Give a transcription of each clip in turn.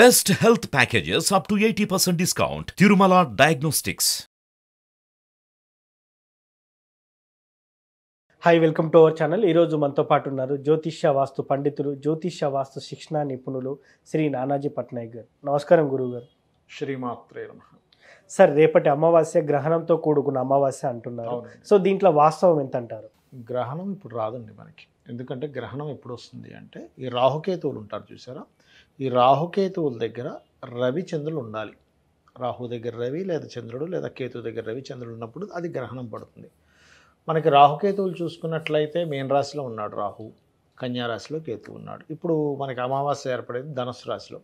best health packages up to eighty percent discount Tirumala diagnostics hi welcome to our channel ఈరోజు మనతో పాటు ఉన్నారు జ్యోతిష్య వాస్తు పండితులు జ్యోతిష్య వాస్తు శిక్షణ నిపుణులు శ్రీ నానాజీ పట్నాయక్ గారు నమస్కారం గురువు గారు శ్రీమాత్రే సార్ రేపటి అమావాస్య గ్రహణంతో కూడుకున్న అమావాస్య అంటున్నారు సో దీంట్లో వాస్తవం ఎంత అంటారు గ్రహణం ఇప్పుడు రాదండి మనకి ఎందుకంటే గ్రహణం ఎప్పుడు వస్తుంది అంటే ఈ రాహుకేతువులు ఉంటారు చూసారా ఈ రాహుకేతువుల దగ్గర రవిచంద్రులు ఉండాలి రాహు దగ్గర రవి లేదా చంద్రుడు లేదా కేతువు దగ్గర రవి చంద్రుడు ఉన్నప్పుడు అది గ్రహణం పడుతుంది మనకి రాహుకేతువులు చూసుకున్నట్లయితే రాశిలో ఉన్నాడు రాహు కన్యారాశిలో కేతు ఉన్నాడు ఇప్పుడు మనకి అమావాస్య ఏర్పడేది ధనుసు రాశిలో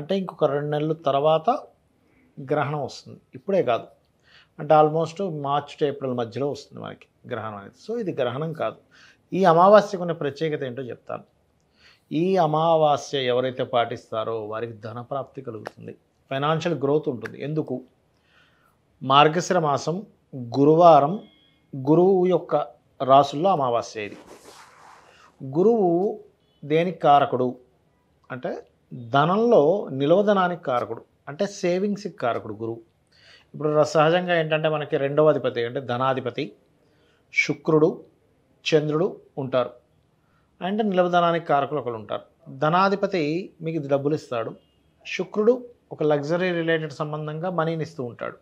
అంటే ఇంకొక రెండు నెలల తర్వాత గ్రహణం వస్తుంది ఇప్పుడే కాదు అంటే ఆల్మోస్ట్ మార్చ్ టు ఏప్రిల్ మధ్యలో వస్తుంది మనకి గ్రహణం అనేది సో ఇది గ్రహణం కాదు ఈ అమావాస్యకు ఉన్న ప్రత్యేకత ఏంటో చెప్తాను ఈ అమావాస్య ఎవరైతే పాటిస్తారో వారికి ధనప్రాప్తి కలుగుతుంది ఫైనాన్షియల్ గ్రోత్ ఉంటుంది ఎందుకు మార్గశిర మాసం గురువారం గురువు యొక్క రాసుల్లో అమావాస్య ఇది గురువు దేనికి కారకుడు అంటే ధనంలో నిలవధనానికి కారకుడు అంటే సేవింగ్స్కి కారకుడు గురువు ఇప్పుడు సహజంగా ఏంటంటే మనకి రెండవ అధిపతి అంటే ధనాధిపతి శుక్రుడు చంద్రుడు ఉంటారు అండ్ నిలవధనానికి కారకులు ఒకరు ఉంటారు ధనాధిపతి మీకు డబ్బులు ఇస్తాడు శుక్రుడు ఒక లగ్జరీ రిలేటెడ్ సంబంధంగా మనీని ఇస్తూ ఉంటాడు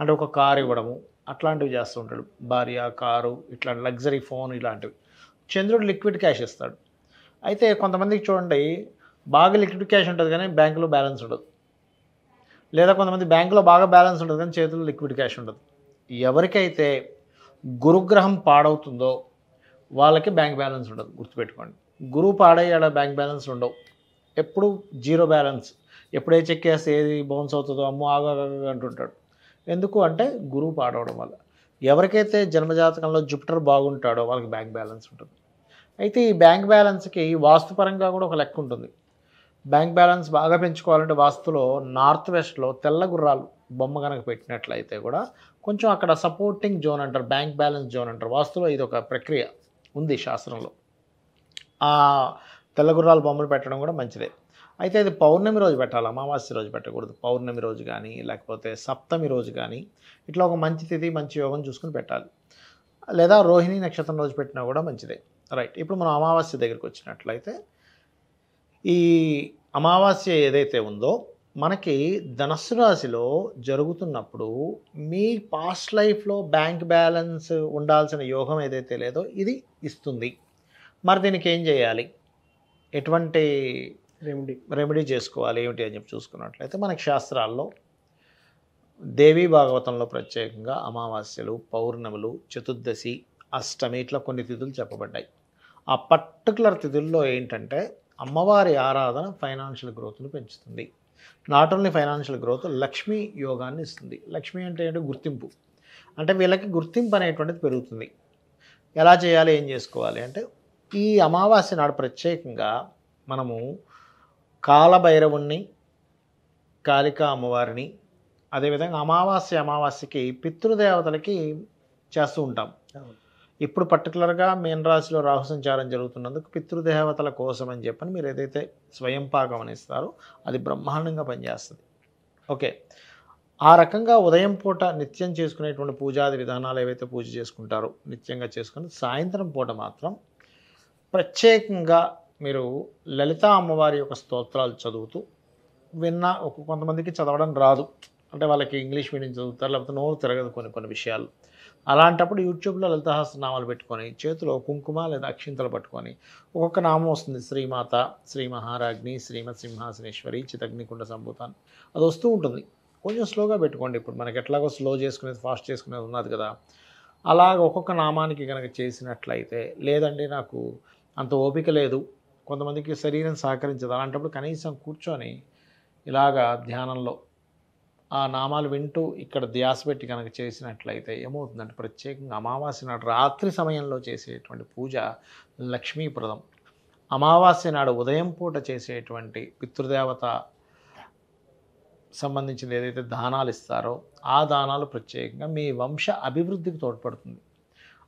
అంటే ఒక కారు ఇవ్వడము అట్లాంటివి చేస్తూ ఉంటాడు భార్య కారు ఇట్లాంటి లగ్జరీ ఫోన్ ఇలాంటివి చంద్రుడు లిక్విడ్ క్యాష్ ఇస్తాడు అయితే కొంతమందికి చూడండి బాగా లిక్విడ్ క్యాష్ ఉంటుంది కానీ బ్యాంకులో బ్యాలెన్స్ ఉండదు లేదా కొంతమంది బ్యాంకులో బాగా బ్యాలెన్స్ ఉంటుంది కానీ చేతుల్లో లిక్విడ్ క్యాష్ ఉండదు ఎవరికైతే గురుగ్రహం పాడవుతుందో వాళ్ళకి బ్యాంక్ బ్యాలెన్స్ ఉండదు గుర్తుపెట్టుకోండి గురువు పాడయ్యాడ బ్యాంక్ బ్యాలెన్స్ ఉండవు ఎప్పుడు జీరో బ్యాలెన్స్ ఎప్పుడే చెక్ చేస్తే ఏది బౌన్స్ అవుతుందో అమ్మో ఆగా అంటుంటాడు ఎందుకు అంటే గురువు పాడవడం వల్ల ఎవరికైతే జన్మజాతకంలో జుపిటర్ బాగుంటాడో వాళ్ళకి బ్యాంక్ బ్యాలెన్స్ ఉంటుంది అయితే ఈ బ్యాంక్ బ్యాలెన్స్కి వాస్తుపరంగా కూడా ఒక లెక్క ఉంటుంది బ్యాంక్ బ్యాలెన్స్ బాగా పెంచుకోవాలంటే వాస్తులో నార్త్ వెస్ట్లో తెల్ల గుర్రాలు బొమ్మ కనుక పెట్టినట్లయితే కూడా కొంచెం అక్కడ సపోర్టింగ్ జోన్ అంటారు బ్యాంక్ బ్యాలెన్స్ జోన్ అంటారు వాస్తులో ఇది ఒక ప్రక్రియ ఉంది శాస్త్రంలో ఆ గుర్రాలు బొమ్మలు పెట్టడం కూడా మంచిదే అయితే అది పౌర్ణమి రోజు పెట్టాలి అమావాస్య రోజు పెట్టకూడదు పౌర్ణమి రోజు కానీ లేకపోతే సప్తమి రోజు కానీ ఇట్లా ఒక మంచి తిథి మంచి యోగం చూసుకుని పెట్టాలి లేదా రోహిణి నక్షత్రం రోజు పెట్టినా కూడా మంచిదే రైట్ ఇప్పుడు మనం అమావాస్య దగ్గరికి వచ్చినట్లయితే ఈ అమావాస్య ఏదైతే ఉందో మనకి ధనస్సు రాశిలో జరుగుతున్నప్పుడు మీ పాస్ట్ లైఫ్లో బ్యాంక్ బ్యాలెన్స్ ఉండాల్సిన యోగం ఏదైతే లేదో ఇది ఇస్తుంది మరి దీనికి ఏం చేయాలి ఎటువంటి రెమెడీ రెమెడీ చేసుకోవాలి ఏమిటి అని చెప్పి చూసుకున్నట్లయితే మనకి శాస్త్రాల్లో దేవీ భాగవతంలో ప్రత్యేకంగా అమావాస్యలు పౌర్ణములు చతుర్దశి అష్టమి ఇట్లా కొన్ని తిథులు చెప్పబడ్డాయి ఆ పర్టికులర్ తిథుల్లో ఏంటంటే అమ్మవారి ఆరాధన ఫైనాన్షియల్ గ్రోత్ను పెంచుతుంది not only financial growth Lakshmi యోగాన్ని ఇస్తుంది లక్ష్మి అంటే ఏంటి గుర్తింపు అంటే వీళ్ళకి గుర్తింపు అనేటువంటిది పెరుగుతుంది ఎలా చేయాలి ఏం చేసుకోవాలి అంటే ఈ అమావాస్య నాడు ప్రత్యేకంగా మనము కాలభైరవుణ్ణి కాళికా అమ్మవారిని అదేవిధంగా అమావాస్య అమావాస్యకి పితృదేవతలకి చేస్తూ ఉంటాం ఇప్పుడు పర్టికులర్గా మీన రాశిలో రాహు సంచారం జరుగుతున్నందుకు పితృదేవతల కోసం అని చెప్పని మీరు ఏదైతే స్వయం పాకం ఇస్తారో అది బ్రహ్మాండంగా పనిచేస్తుంది ఓకే ఆ రకంగా ఉదయం పూట నిత్యం చేసుకునేటువంటి పూజాది విధానాలు ఏవైతే పూజ చేసుకుంటారో నిత్యంగా చేసుకుని సాయంత్రం పూట మాత్రం ప్రత్యేకంగా మీరు లలిత అమ్మవారి యొక్క స్తోత్రాలు చదువుతూ విన్న ఒక కొంతమందికి చదవడం రాదు అంటే వాళ్ళకి ఇంగ్లీష్ మీడియం చదువుతారు లేకపోతే నోరు తిరగదు కొన్ని కొన్ని విషయాలు అలాంటప్పుడు యూట్యూబ్లో లలితహాస్త నామాలు పెట్టుకొని చేతిలో కుంకుమ లేదా అక్షింతలు పట్టుకొని ఒక్కొక్క నామం వస్తుంది శ్రీమాత శ్రీ మహారాజ్ని శ్రీమత్ సింహాసనేశ్వరి చితగ్నికుండ సంభూతాన్ అది వస్తూ ఉంటుంది కొంచెం స్లోగా పెట్టుకోండి ఇప్పుడు మనకి ఎట్లాగో స్లో చేసుకునేది ఫాస్ట్ చేసుకునేది ఉన్నది కదా అలాగ ఒక్కొక్క నామానికి కనుక చేసినట్లయితే లేదండి నాకు అంత ఓపిక లేదు కొంతమందికి శరీరం సహకరించదు అలాంటప్పుడు కనీసం కూర్చొని ఇలాగా ధ్యానంలో ఆ నామాలు వింటూ ఇక్కడ ధ్యాస పెట్టి కనుక చేసినట్లయితే ఏమవుతుందంటే ప్రత్యేకంగా అమావాస్య నాడు రాత్రి సమయంలో చేసేటువంటి పూజ లక్ష్మీప్రదం అమావాస్య నాడు ఉదయం పూట చేసేటువంటి పితృదేవత సంబంధించిన ఏదైతే దానాలు ఇస్తారో ఆ దానాలు ప్రత్యేకంగా మీ వంశ అభివృద్ధికి తోడ్పడుతుంది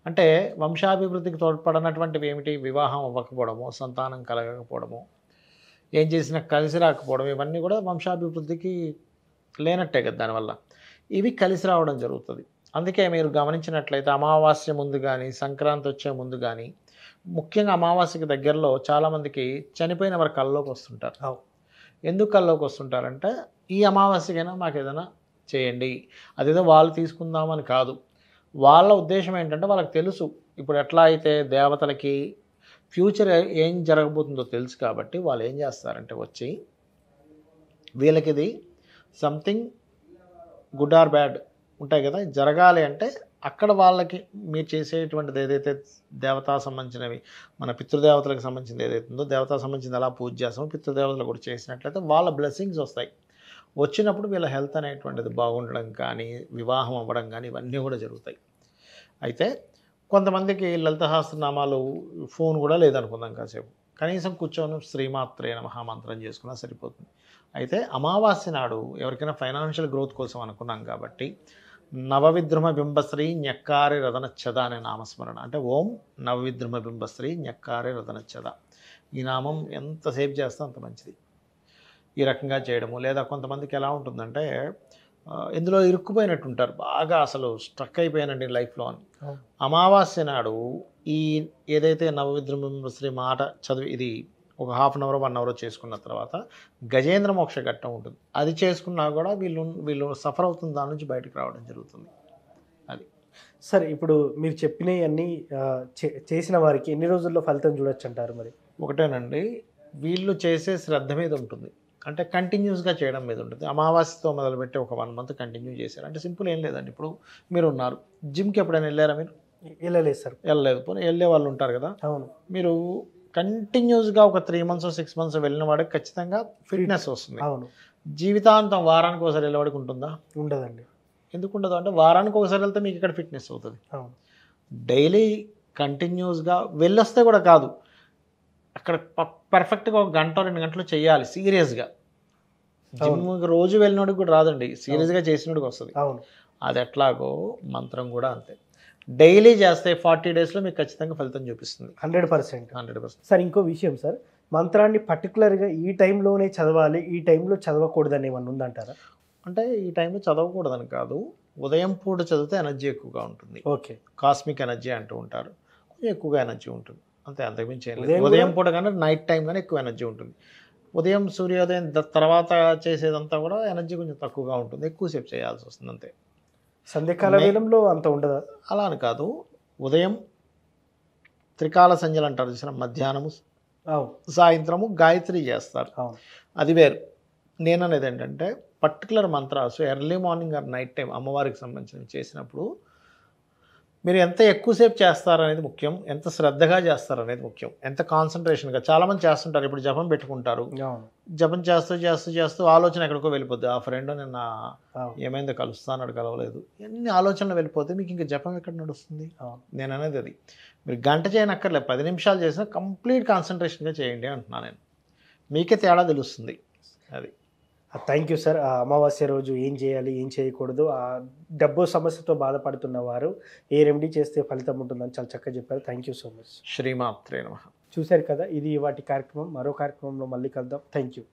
అంటే వంశాభివృద్ధికి తోడ్పడనటువంటివి ఏమిటి వివాహం అవ్వకపోవడము సంతానం కలగకపోవడము ఏం చేసినా కలిసి రాకపోవడం ఇవన్నీ కూడా వంశాభివృద్ధికి లేనట్టే కదా దానివల్ల ఇవి కలిసి రావడం జరుగుతుంది అందుకే మీరు గమనించినట్లయితే అమావాస్య ముందు కానీ సంక్రాంతి వచ్చే ముందు కానీ ముఖ్యంగా అమావాస్యకి దగ్గరలో చాలామందికి చనిపోయిన వారు కళ్ళలోకి వస్తుంటారు ఎందుకు కళ్ళలోకి వస్తుంటారంటే ఈ అమావాస్యకైనా మాకు ఏదైనా చేయండి అదేదో వాళ్ళు తీసుకుందామని కాదు వాళ్ళ ఉద్దేశం ఏంటంటే వాళ్ళకి తెలుసు ఇప్పుడు ఎట్లా అయితే దేవతలకి ఫ్యూచర్ ఏం జరగబోతుందో తెలుసు కాబట్టి వాళ్ళు ఏం చేస్తారంటే వచ్చి వీళ్ళకి సంథింగ్ గుడ్ ఆర్ బ్యాడ్ ఉంటాయి కదా జరగాలి అంటే అక్కడ వాళ్ళకి మీరు చేసేటువంటిది ఏదైతే దేవతా సంబంధించినవి మన పితృదేవతలకు సంబంధించింది ఉందో దేవతా సంబంధించింది ఎలా పూజ చేస్తామో పితృదేవతలు కూడా చేసినట్లయితే వాళ్ళ బ్లెస్సింగ్స్ వస్తాయి వచ్చినప్పుడు వీళ్ళ హెల్త్ అనేటువంటిది బాగుండడం కానీ వివాహం అవ్వడం కానీ ఇవన్నీ కూడా జరుగుతాయి అయితే కొంతమందికి లలితహాస్త్రనామాలు ఫోన్ కూడా లేదనుకుందాం కాసేపు కనీసం కూర్చొని శ్రీమాత్రే నమహామంత్రం చేసుకున్నా సరిపోతుంది అయితే అమావాస్య నాడు ఎవరికైనా ఫైనాన్షియల్ గ్రోత్ కోసం అనుకున్నాం కాబట్టి నవవిద్రుమ బింబశ్రీ ఞక్కారి రదనచ్చద అనే నామస్మరణ అంటే ఓం నవవిద్రుమ బింబశ్రీ ఞక్కారి చద ఈ నామం ఎంత సేఫ్ చేస్తే అంత మంచిది ఈ రకంగా చేయడము లేదా కొంతమందికి ఎలా ఉంటుందంటే ఇందులో ఇరుక్కుపోయినట్టుంటారు బాగా అసలు స్ట్రక్ అయిపోయానండి లైఫ్లో అని అమావాస్య నాడు ఈ ఏదైతే నవవిద్రుమ బింబశ్రీ మాట చదివి ఇది ఒక half an hour one hour చేసుకున్న తర్వాత గజేంద్ర మోక్ష ఘట్టం ఉంటుంది అది చేసుకున్నా కూడా వీళ్ళు వీళ్ళు సఫర్ అవుతున్న దాని నుంచి బయటకు రావడం జరుగుతుంది అది సరే ఇప్పుడు మీరు చెప్పినవన్నీ చేసిన వారికి ఎన్ని రోజుల్లో ఫలితం చూడొచ్చు అంటారు మరి ఒకటేనండి వీళ్ళు చేసే శ్రద్ధ మీద ఉంటుంది అంటే కంటిన్యూస్గా చేయడం మీద ఉంటుంది అమావాస్యతో మొదలుపెట్టి ఒక వన్ మంత్ కంటిన్యూ చేశారు అంటే సింపుల్ ఏం లేదండి ఇప్పుడు మీరు ఉన్నారు జిమ్కి ఎప్పుడైనా వెళ్ళారా మీరు వెళ్ళలేదు సార్ వెళ్ళలేదు పోనీ వెళ్ళే వాళ్ళు ఉంటారు కదా అవును మీరు కంటిన్యూస్గా ఒక త్రీ మంత్స్ సిక్స్ మంత్స్ వెళ్ళిన వాడికి ఖచ్చితంగా ఫిట్నెస్ వస్తుంది అవును జీవితాంతం వారానికి ఒకసారి వెళ్ళేవాడికి ఉంటుందా ఉండదండి ఎందుకు ఉండదు అంటే వారానికి ఒకసారి వెళ్తే మీకు ఇక్కడ ఫిట్నెస్ అవుతుంది అవును డైలీ కంటిన్యూస్గా వెళ్ళొస్తే కూడా కాదు అక్కడ పర్ఫెక్ట్గా ఒక గంట రెండు గంటలు చేయాలి సీరియస్గా రోజు వెళ్ళినోడికి కూడా రాదండి సీరియస్గా చేసినోడికి వస్తుంది అవును అది ఎట్లాగో మంత్రం కూడా అంతే డైలీ చేస్తే ఫార్టీ డేస్లో మీకు ఖచ్చితంగా ఫలితం చూపిస్తుంది hundred percent hundred percent sir ఇంకో విషయం సార్ మంత్రాన్ని పర్టికులర్గా ఈ టైంలోనే చదవాలి ఈ టైంలో చదవకూడదని ఏమన్నా ఉందంటారా అంటే ఈ టైంలో చదవకూడదని కాదు ఉదయం పూట చదివితే ఎనర్జీ ఎక్కువగా ఉంటుంది ఓకే కాస్మిక్ ఎనర్జీ అంటూ ఉంటారు కొంచెం ఎక్కువగా ఎనర్జీ ఉంటుంది అంతే అంతకుమించి ఏం లేదు ఉదయం పూట కానీ నైట్ టైం కానీ ఎక్కువ ఎనర్జీ ఉంటుంది ఉదయం సూర్యోదయం తర్వాత చేసేదంతా కూడా ఎనర్జీ కొంచెం తక్కువగా ఉంటుంది ఎక్కువసేపు చేయాల్సి వస్తుంది అంతే సంధ్యకాల వేలంలో అంత ఉండదా అలా అని కాదు ఉదయం త్రికాల సంజలు అంటారు చూసిన మధ్యాహ్నము సాయంత్రము గాయత్రి చేస్తారు అది వేరు నేననేది ఏంటంటే పర్టికులర్ మంత్రాసు early morning or night time అమ్మవారికి సంబంధించిన చేసినప్పుడు మీరు ఎంత ఎక్కువసేపు చేస్తారనేది ముఖ్యం ఎంత శ్రద్ధగా చేస్తారనేది ముఖ్యం ఎంత కాన్సన్ట్రేషన్గా చాలామంది చేస్తుంటారు ఇప్పుడు జపం పెట్టుకుంటారు జపం చేస్తూ చేస్తూ చేస్తూ ఆలోచన ఎక్కడికో వెళ్ళిపోద్ది ఆ ఫ్రెండ్ నిన్న ఏమైందో కలుస్తానడు కలవలేదు ఎన్ని ఆలోచనలు వెళ్ళిపోతే మీకు ఇంకా జపం ఎక్కడ నడుస్తుంది నేను అనేది అది మీరు గంట చేయనక్కర్లేదు పది నిమిషాలు చేసినా కంప్లీట్ కాన్సన్ట్రేషన్గా చేయండి అంటున్నాను నేను మీకే తేడా తెలుస్తుంది అది థ్యాంక్ యూ సార్ అమావాస్య రోజు ఏం చేయాలి ఏం చేయకూడదు ఆ డబ్బు సమస్యతో బాధపడుతున్న వారు ఏ రెమెడీ చేస్తే ఫలితం ఉంటుందని చాలా చక్కగా చెప్పారు థ్యాంక్ యూ సో మచ్ శ్రీమాత్రే నమ చూశారు కదా ఇది వాటి కార్యక్రమం మరో కార్యక్రమంలో మళ్ళీ కలుద్దాం థ్యాంక్ యూ